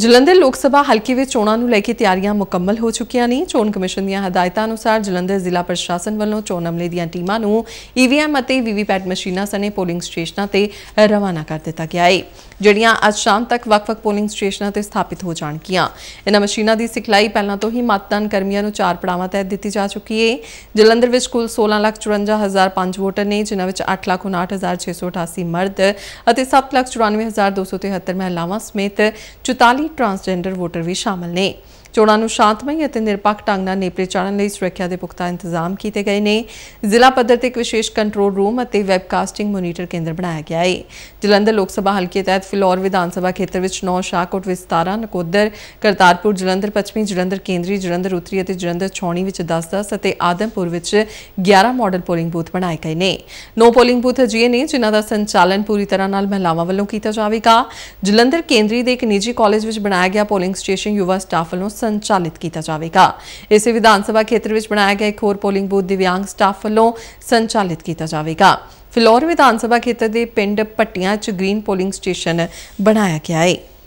ਜਲੰਧਰ ਲੋਕ ਸਭਾ ਹਲਕੇ ਵਿੱਚ ਚੋਣਾਂ ਨੂੰ ਲੈ ਕੇ ਤਿਆਰੀਆਂ ਮੁਕੰਮਲ ਹੋ ਚੁੱਕੀਆਂ ਨੇ ਚੋਣ ਕਮਿਸ਼ਨ ਦੀਆਂ ਹਦਾਇਤਾਂ ਅਨੁਸਾਰ ਜਲੰਧਰ ਜ਼ਿਲ੍ਹਾ ਪ੍ਰਸ਼ਾਸਨ ਵੱਲੋਂ ਚੋਣ ਅਮਲੇ ਦੀਆਂ ਟੀਮਾਂ ਨੂੰ ਈਵੀਐਮ ਅਤੇ ਵੀਵੀਪੈਟ ਮਸ਼ੀਨਾਂ ਸਣੇ ਪੋਲਿੰਗ ਸਟੇਸ਼ਨਾਂ ਤੇ ਰਵਾਨਾ ਕਰ ਦਿੱਤਾ ਗਿਆ ਹੈ ਜਿਹੜੀਆਂ ਅੱਜ ਸ਼ਾਮ ਤੱਕ ਵੱਖ-ਵੱਖ ਪੋਲਿੰਗ ਸਟੇਸ਼ਨਾਂ ਤੇ ਸਥਾਪਿਤ ਹੋ ਜਾਣਗੀਆਂ ਇਹਨਾਂ ਮਸ਼ੀਨਾਂ ਦੀ ਸਿਖਲਾਈ ਪਹਿਲਾਂ ਤੋਂ ਹੀ ਮਤਦਾਨ ਕਰਮੀਆਂ ਨੂੰ ਚਾਰ ਪੜਾਵਾਂ ਤਹਿਤ ਦਿੱਤੀ ਜਾ ਚੁੱਕੀ ਹੈ ਜਲੰਧਰ ਵਿੱਚ ਕੁੱਲ 1654005 ਵੋਟਰ ਨੇ ਜਿਨ੍ਹਾਂ ਵਿੱਚ 859688 ਮਰਦ ਅਤੇ 794273 ਮਹਿਲਾਵਾਂ ਸਮੇਤ 44 ਟਰਾਂਸਜੈਂਡਰ ਵੋਟਰ ਵੀ ਸ਼ਾਮਲ ਨੇ ਚੋਣਾਂ ਨੂੰ ਸ਼ਾਂਤਮਈ ਅਤੇ ਨਿਰਪੱਖ ਢੰਗ ਨਾਲ ਨੇਪਰੇ ਚਾੜਨ ਲਈ ਸੁਰੱਖਿਆ ਦੇ ਪੁਖਤਾ ਇੰਤਜ਼ਾਮ ਕੀਤੇ ਗਏ ਨੇ ਜ਼ਿਲ੍ਹਾ ਪੱਧਰ ਤੇ ਇੱਕ ਵਿਸ਼ੇਸ਼ ਕੰਟਰੋਲ ਰੂਮ ਅਤੇ ਵੈਬਕਾਸਟਿੰਗ ਮੋਨੀਟਰ ਕੇਂਦਰ ਬਣਾਇਆ ਗਿਆ ਹੈ ਜਲੰਧਰ ਲੋਕ ਸਭਾ ਹਲਕੇ ਤਹਿਤ ਫਿਲੌਰ ਵਿਧਾਨ ਸਭਾ ਖੇਤਰ ਵਿੱਚ 9 ਸ਼ਾਹਕੋਟ ਵਿੱਚ 17 ਨਕੋਦਰ ਕਰਤਾਰਪੁਰ ਜਲੰਧਰ ਪੱਛਮੀ ਜਲੰਧਰ ਕੇਂਦਰੀ ਜਲੰਧਰ ਉੱਤਰੀ ਅਤੇ ਜਲੰਧਰ ਛੌਣੀ ਵਿੱਚ 10-10 ਅਤੇ ਆਦਮਪੁਰ ਵਿੱਚ 11 ਮਾਡਲ ਪੋਲਿੰਗ ਬੂਥ ਬਣਾਏ ਗਏ ਨੇ ਨੋ ਪੋਲਿੰਗ ਬੂਥ ਅਜਿਹੇ ਨੇ ਜਿਨ੍ਹਾਂ ਦਾ ਸੰਚਾਲਨ ਪੂਰੀ ਤਰ੍ਹਾਂ ਨਾਲ ਮਹਿਲਾਵਾਂ ਵੱਲੋਂ ਕੀਤਾ ਜਾਵੇਗਾ ਜਲੰਧਰ ਕੇਂਦਰੀ ਦੇ ਇੱਕ ਨਿੱਜੀ ਕਾਲਜ ਵਿੱਚ ਬਣਾਇਆ ਗਿਆ ਪੋਲਿੰਗ ਸਟੇਸ਼ਨ ਯੂਵਾ ਸਟਾਫ ਵੱਲੋਂ ਸੰਚਾਲਿਤ ਕੀਤਾ ਜਾਵੇਗਾ ਇਸੇ ਵਿਧਾਨ ਸਭਾ ਖੇਤਰ ਵਿੱਚ ਬਣਾਇਆ ਗਿਆ ਇੱਕ ਹੋਰ ਪੋਲਿੰਗ ਬੂਥ ਦਿਵਿਆਂਗ ਸਟਾਫ ਵੱਲੋਂ ਸੰਚਾਲਿਤ ਕੀਤਾ ਜਾਵੇਗਾ ਫਿਲੌਰ ਵਿਧਾਨ ਸਭਾ ਖੇਤਰ ਦੇ ਪਿੰਡ ਪੱਟੀਆਂ 'ਚ ਗ੍ਰੀਨ ਪੋਲਿੰਗ ਸਟੇਸ਼ਨ ਬਣਾਇਆ ਗਿਆ ਹੈ